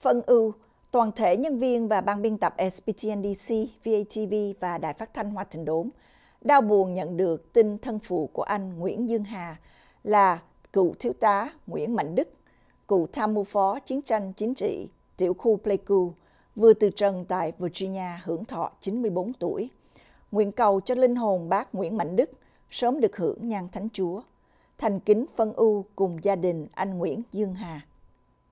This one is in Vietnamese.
phân ưu toàn thể nhân viên và ban biên tập SPTNDC, VATV và Đài Phát thanh Hoa Thành Đốn đau buồn nhận được tin thân phụ của anh Nguyễn Dương Hà là cựu thiếu tá Nguyễn Mạnh Đức, cựu tham mưu phó chiến tranh chính trị tiểu khu Pleiku, vừa từ trần tại Virginia hưởng thọ 94 tuổi. Nguyện cầu cho linh hồn bác Nguyễn Mạnh Đức sớm được hưởng nhan thánh chúa. Thành kính phân ưu cùng gia đình anh Nguyễn Dương Hà.